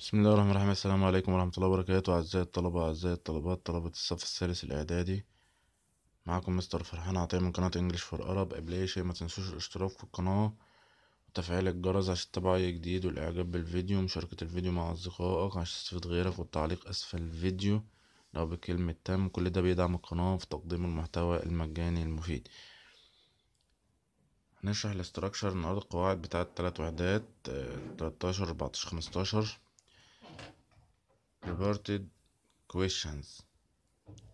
بسم الله الرحمن الرحيم السلام عليكم ورحمة الله وبركاته أعزائي الطلبة أعزائي الطلبات طلبة الصف الثالث الإعدادي معاكم مستر فرحان عطية من قناة إنجليش فور أرب قبل أي شيء ما تنسوش الاشتراك في القناة وتفعيل الجرس عشان تتابع أي جديد والإعجاب بالفيديو ومشاركة الفيديو مع أصدقائك عشان تستفيد غيرك والتعليق أسفل الفيديو لو بكلمة تم كل ده بيدعم القناة في تقديم المحتوى المجاني المفيد هنشرح الاستراكشر النهاردة القواعد بتاعة التلات وحدات آه، تلاتاشر أربعتاشر خمستاشر reverted questions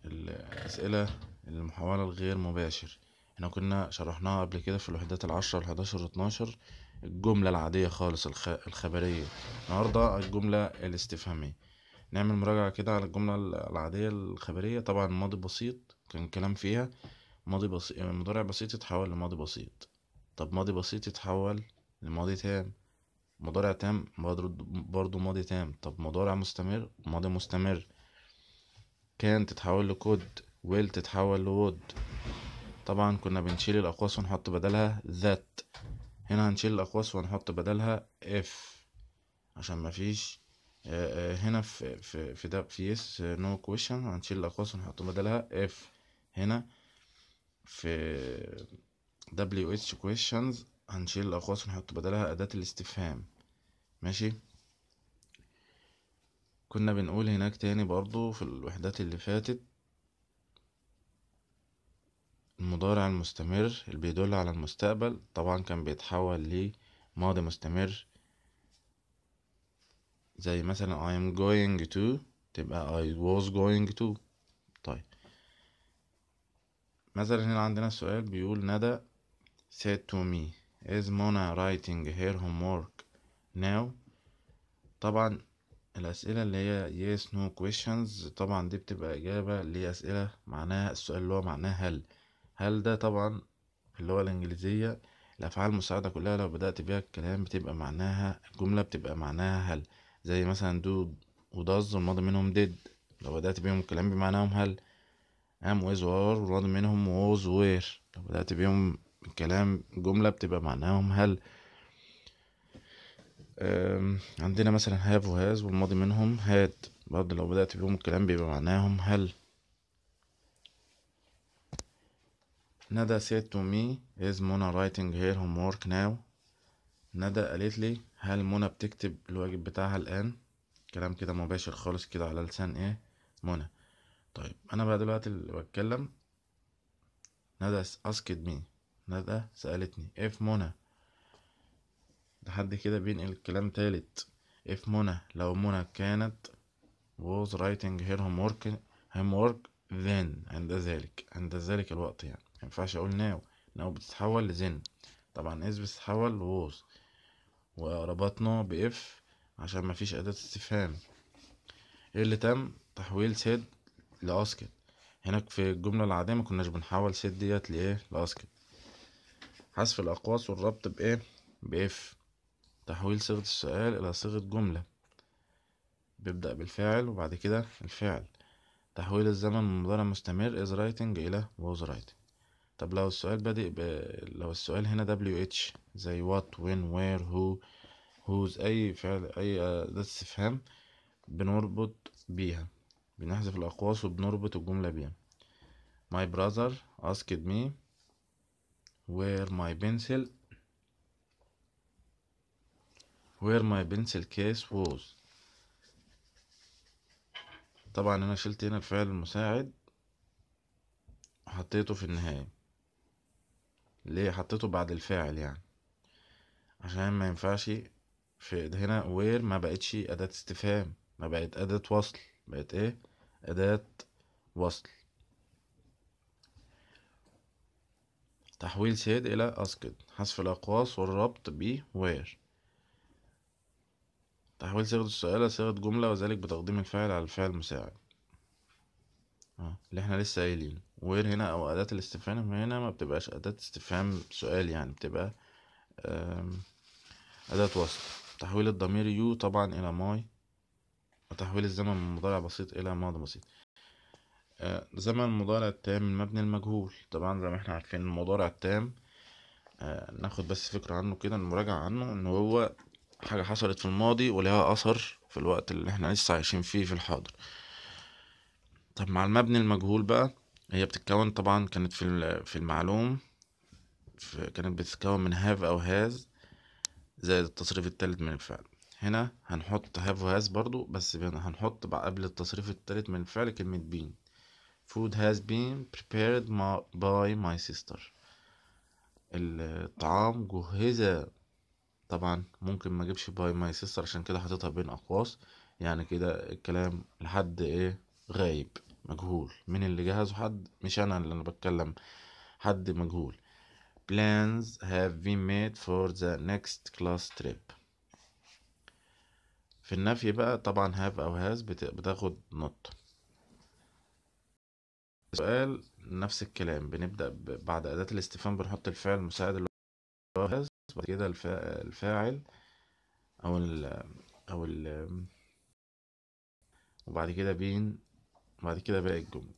الأسئلة المحاولة الغير مباشر احنا كنا شرحناها قبل كده في الوحدات العشرة والحداشر والاتناشر الجملة العادية خالص الخ... الخبرية النهاردة الجملة الاستفهامية نعمل مراجعة كده على الجملة العادية الخبرية طبعا الماضي بسيط كان كلام فيها ماضي بسيط مضارع بسيط يتحول لماضي بسيط طب ماضي بسيط يتحول لماضي تام مضارع تام برضو ماضي تام طب مضارع مستمر ماضي مستمر كان تتحول لكود ويل تتحول لود طبعا كنا بنشيل الأقواس ونحط بدلها ذات هنا هنشيل الأقواس ونحط بدلها اف عشان مفيش آه، آه، هنا في في في ده في يس نو كويشن هنشيل الأقواس ونحط بدلها اف هنا في دبليو اتش كويشنز هنشيل الأقواس ونحط بدلها أداة الاستفهام ماشي كنا بنقول هناك تاني برضو في الوحدات اللي فاتت المضارع المستمر اللي بيدل على المستقبل طبعا كان بيتحول لماضي مستمر زي مثلا I am going to تبقى I was going to طيب مثلا هنا عندنا سؤال بيقول ندى said to me is Mona writing her homework now طبعا الأسئلة اللي هي yes no questions طبعا دي بتبقى إجابة لأسئلة معناها السؤال اللي هو معناه هل هل ده طبعا في اللغة الإنجليزية الأفعال المساعدة كلها لو بدأت بيها الكلام بتبقى معناها الجملة بتبقى معناها هل زي مثلا do و does والماضي منهم did لو بدأت بيهم الكلام بمعناهم هل am ويز وار والماضي منهم was were لو بدأت بيهم كلام جملة بتبقى معناهم هل عندنا مثلا هاف وهاز والماضي منهم هاد برضه لو بدأت بيهم الكلام بيبقى معناهم هل ندى said to me is منى writing her homework now ندى قالت لي هل منى بتكتب الواجب بتاعها الآن كلام كده مباشر خالص كده على لسان ايه منى طيب انا بقى دلوقتي اللي بتكلم ندى asked me ندى سألتني اف إيه منى لحد كده بينقل الكلام تالت اف إيه منى لو منى كانت was writing her homework homework then عند ذلك عند ذلك الوقت يعني مينفعش اقول now now بتتحول لذن طبعا is بتتحول was وربطنا باف عشان مفيش اداة استفهام ايه اللي تم تحويل سيد لاسكت هناك في الجملة العادية مكناش بنحول سيد ديت لايه لاسكت حذف الأقواس والربط بإيه بإف تحويل صيغة السؤال إلى صيغة جملة بيبدأ بالفاعل وبعد كده الفعل تحويل الزمن من مضارع مستمر is writing إلى was writing طب لو السؤال بادئ ب... لو السؤال هنا WH زي what when where who whose أي فعل أي أداة استفهام بنربط بيها بنحذف الأقواس وبنربط الجملة بيها my brother asked me where my pencil where my pencil case ووز طبعا انا شلت هنا الفعل المساعد حطيته في النهاية ليه حطيته بعد الفاعل يعني عشان ما ينفعش في هنا where ما بقتش اداة استفهام ما بقت اداة وصل بقت ايه اداة وصل تحويل سيد إلى أسكد حذف الأقواس والربط ب وير تحويل صيغة السؤال إلى صيغة جملة وذلك بتقديم الفاعل على الفاعل المساعد اه اللي احنا لسه قايلين وير هنا أو أداة الاستفهام هنا ما بتبقاش أداة استفهام سؤال يعني بتبقى أداة وصف تحويل الضمير يو طبعا إلى ماي وتحويل الزمن من مضارع بسيط إلى ماضي بسيط آه، زمن المضارع التام المبني المجهول طبعا زي ما احنا عارفين المضارع التام آه، ناخد بس فكرة عنه كده المراجعة عنه ان هو حاجة حصلت في الماضي ولها أثر في الوقت اللي احنا لسه عايشين فيه في الحاضر طب مع المبني المجهول بقى هي بتتكون طبعا كانت في في المعلوم في كانت بتتكون من هاف أو هاز زائد التصريف التالت من الفعل هنا هنحط هاف وهاز برضو بس هنحط بقى قبل التصريف التالت من الفعل كلمة بين food has been prepared by my sister الطعام جهز طبعا ممكن ما اجيبش باي ماي سيستر عشان كده حاططها بين اقواس يعني كده الكلام لحد ايه غايب مجهول مين اللي جهزه حد مش انا اللي انا بتكلم حد مجهول plans have been made for the next class trip في النفي بقى طبعا have او has بتاخد نوت السؤال نفس الكلام بنبدأ بعد أداة الاستفهام بنحط الفعل المساعد اللي هو بعد كده الفاعل أو ال أو ال وبعد كده بين وبعد كده باقي الجملة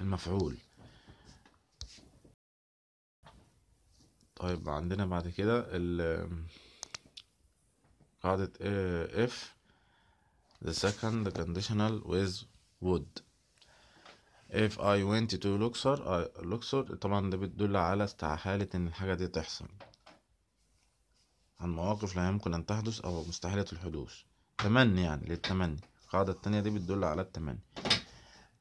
المفعول طيب عندنا بعد كده ال قاعدة اف آه، the second conditional with would if I went to Luxor I Luxor طبعا ده بتدل على استحالة إن الحاجة دي تحصل عن مواقف لا يمكن أن تحدث أو مستحيلة الحدوث تمني يعني للتمني القاعدة التانية دي بتدل على التمني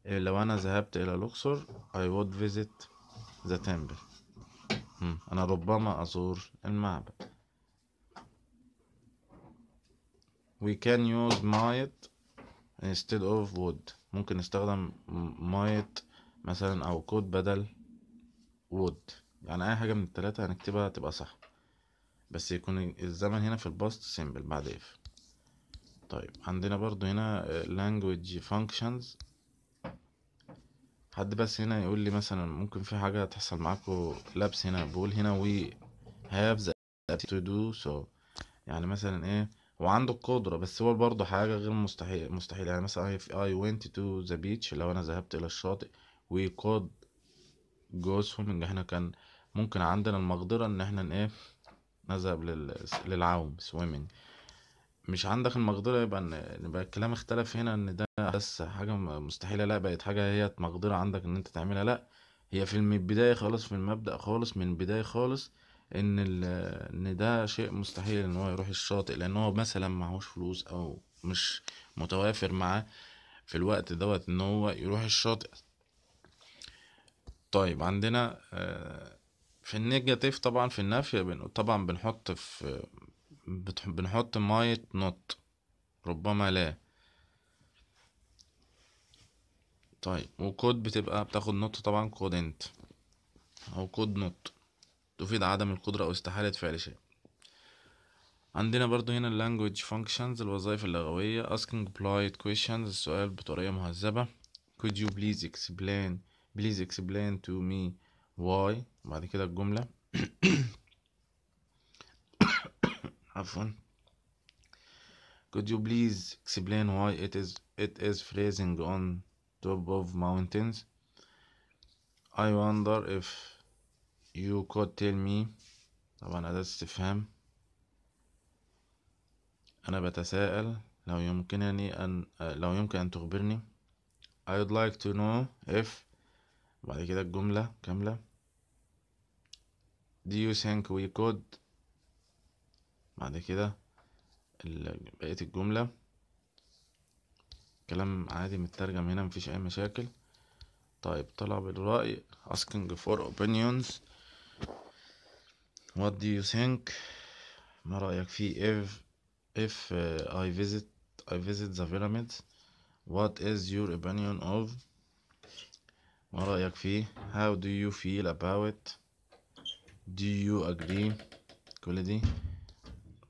إيه، لو أنا ذهبت إلى لوكسور I would visit the temple أنا ربما أزور المعبد we can use might instead of would ممكن نستخدم مايت مثلا او كود بدل وود يعني اي حاجة من التلاتة هنكتبها تبقى صح بس يكون الزمن هنا في الباست سيمبل بعد اف طيب عندنا برضو هنا language functions حد بس هنا يقول لي مثلا ممكن في حاجة تحصل معاكم لابس هنا بقول هنا we have the ability to do so يعني مثلا ايه وعنده القدرة بس هو برضه حاجة غير مستحيل مستحيل يعني مثلا اي I went to the beach لو أنا ذهبت إلى الشاطئ we could goes home إن إحنا كان ممكن عندنا المقدرة إن إحنا إيه نذهب لل... للعوم swimming مش عندك المقدرة يبقى يبقى الكلام اختلف هنا إن ده بس حاجة مستحيلة لأ بقت حاجة هي مقدرة عندك إن أنت تعملها لأ هي في البداية خالص في المبدأ خالص من البداية خالص ان ان ده شيء مستحيل ان هو يروح الشاطئ لان هو مثلا معهوش فلوس او مش متوافر معاه في الوقت دوت ان هو يروح الشاطئ طيب عندنا آه، في النيجاتيف طبعا في النفي طبعا بنحط في بنحط مايت نوت ربما لا طيب وكود بتبقى بتاخد نوت طبعا كودنت او كود نوت تفيد عدم القدرة أو استحالة فعل شيء عندنا برضو هنا language functions الوظائف اللغوية asking polite questions السؤال بطريقة مهذبة could you please explain please explain to me why بعد كده الجملة عفوا could you please explain why it is it is freezing on top of mountains I wonder if you could tell me طبعا أداة استفهام أنا بتساءل لو يمكنني أن لو يمكن أن تخبرني I would like to know if بعد كده الجملة كاملة Do you think we could بعد كده بقية الجملة كلام عادي مترجم هنا مفيش أي مشاكل طيب طلب الرأي asking for opinions What do you think ما رأيك في if if uh, I visit I visit the pyramids what is your opinion of ما رأيك فيه how do you feel about do you agree كل دي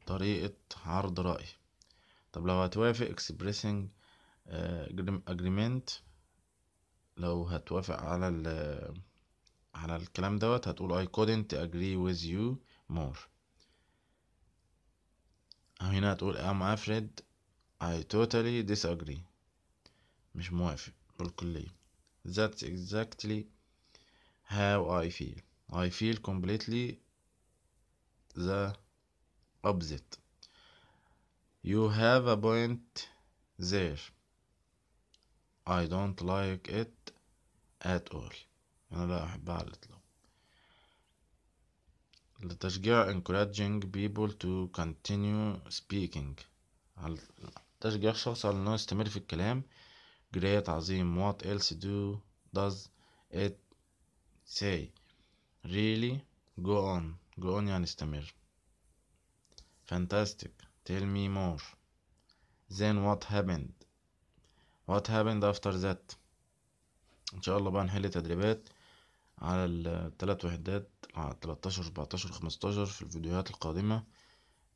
طريقة عرض رأي طب لو هتوافق expressing uh, agreement لو هتوافق على ال على الكلام دوت هتقول I couldn't agree with you more هنا هتقول I'm afraid I totally disagree مش موافق بالكلية That's exactly how I feel I feel completely the opposite You have a point there I don't like it at all أنا لا أحبها على الإطلاق لتشجيع encouraging people to continue speaking على تشجيع الشخص على إنه يستمر في الكلام great عظيم what else do does it say really go on go on يعني استمر fantastic tell me more then what happened what happened after that ان شاء الله بقى نحل تدريبات على الثلاث وحدات على 13 14 15 في الفيديوهات القادمة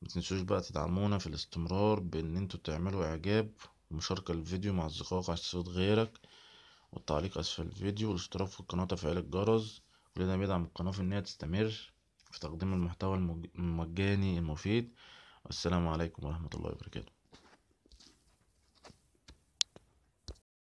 متنسوش بقى تدعمونا في الاستمرار بان انتوا تعملوا اعجاب ومشاركة الفيديو مع اصدقائك عشان تصوت غيرك والتعليق اسفل الفيديو والاشتراك في القناة وتفعيل الجرس كل ده بيدعم القناة في انها تستمر في تقديم المحتوى المجاني المفيد والسلام عليكم ورحمة الله وبركاته